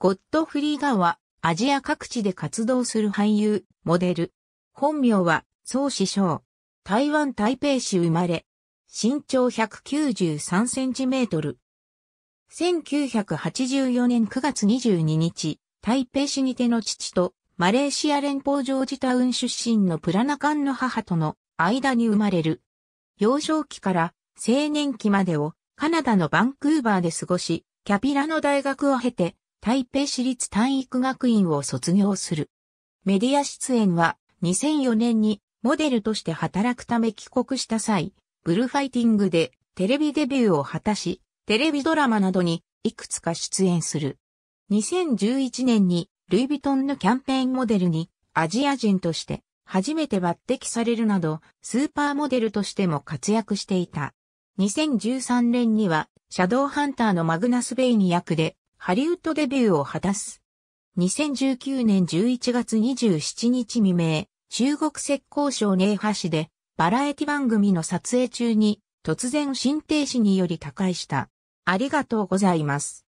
ゴッドフリーガはアジア各地で活動する俳優、モデル。本名は、宋師匠。台湾台北市生まれ。身長193センチメートル。1984年9月22日、台北市にての父と、マレーシア連邦ジョージタウン出身のプラナカンの母との間に生まれる。幼少期から青年期までをカナダのバンクーバーで過ごし、キャピラの大学を経て台北市立体育学院を卒業する。メディア出演は2004年にモデルとして働くため帰国した際、ブルファイティングでテレビデビューを果たし、テレビドラマなどにいくつか出演する。2011年にルイ・ヴィトンのキャンペーンモデルにアジア人として初めて抜擢されるなどスーパーモデルとしても活躍していた。2013年にはシャドーハンターのマグナス・ベイニ役でハリウッドデビューを果たす。2019年11月27日未明、中国石江省寧波市で、バラエティ番組の撮影中に、突然心停止により他界した。ありがとうございます。